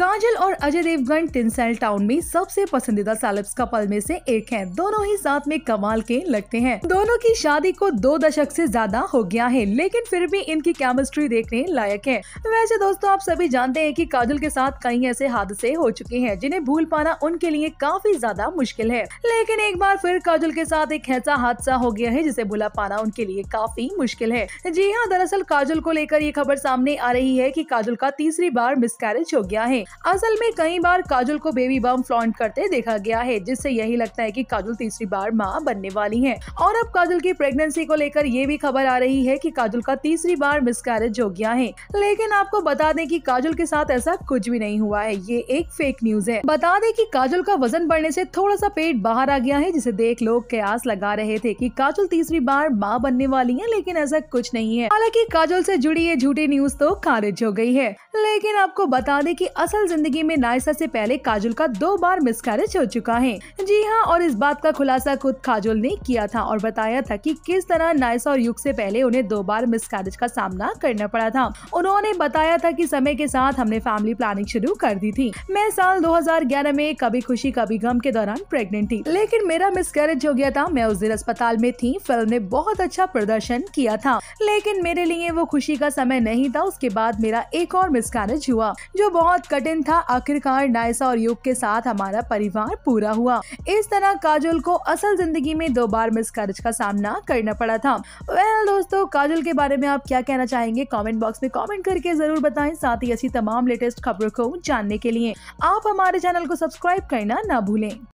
काजल और Ajay Devgan tinsel town में सबसे पसंदीदा सेलेब्स कपल में से एक हैं। दोनों ही साथ में कमाल के लगते हैं दोनों की शादी को दो दशक से ज्यादा हो गया है लेकिन फिर भी इनकी केमिस्ट्री देखने लायक है वैसे दोस्तों आप सभी जानते हैं कि काजल के साथ कई ऐसे हादसे हो चुके हैं जिन्हें भूल पाना उनके लिए काफी ज्यादा मुश्किल है लेकिन एक बार फिर काजल के साथ एक ऐसा हादसा हो गया है जिसे भुला पाना उनके लिए काफी मुश्किल है जी हाँ दरअसल काजल को लेकर ये खबर सामने आ रही है की काजल का तीसरी बार मिसकैरेज हो गया है असल में कई बार काजल को बेबी बम फ्लॉन्ट करते देखा गया है जिससे यही लगता है कि काजुल तीसरी बार माँ बनने वाली है और अब काजुल की प्रेगनेंसी को लेकर ये भी खबर आ रही है की काजुल का तीसरी बार मिसकैरेज हो गया है लेकिन आपको बता दें की काजुल के साथ ऐसा कुछ भी नहीं हुआ है ये एक फेक न्यूज है बता दें की काजुल का वजन बढ़ने ऐसी थोड़ा सा पेट बाहर आ गया है जिसे देख लोग कयास लगा रहे थे की काजुल तीसरी बार माँ बनने वाली है लेकिन ऐसा कुछ नहीं है हालांकि काजुल ऐसी जुड़ी ये झूठी न्यूज तो खारिज हो गई है लेकिन आपको बता दें की असल असल जिंदगी में नायसा से पहले काजुल का दो बार मिसकैरेज हो चुका है जी हाँ और इस बात का खुलासा खुद काजुल ने किया था और बताया था कि किस तरह नायसा और युग से पहले उन्हें दो बार मिसकैरेज का सामना करना पड़ा था उन्होंने बताया था कि समय के साथ हमने फैमिली प्लानिंग शुरू कर दी थी मैं साल 2011 में कभी खुशी कभी गम के दौरान प्रेगनेंट थी लेकिन मेरा मिसकैरेज हो गया था मैं उस दिन अस्पताल में थी फिल्म ने बहुत अच्छा प्रदर्शन किया था लेकिन मेरे लिए वो खुशी का समय नहीं था उसके बाद मेरा एक और मिसकैरेज हुआ जो बहुत कठिन था आखिरकार नायसा और युग के साथ हमारा परिवार पूरा हुआ इस तरह काजल को असल जिंदगी में दो बार मिसकैरेज का सामना करना पड़ा था वेल well, दोस्तों काजल के बारे में आप क्या कहना चाहेंगे कॉमेंट बॉक्स में कॉमेंट करके जरूर बताएं साथ ही ऐसी तमाम लेटेस्ट खबरों को जानने के लिए आप हमारे चैनल को सब्सक्राइब करना ना भूलें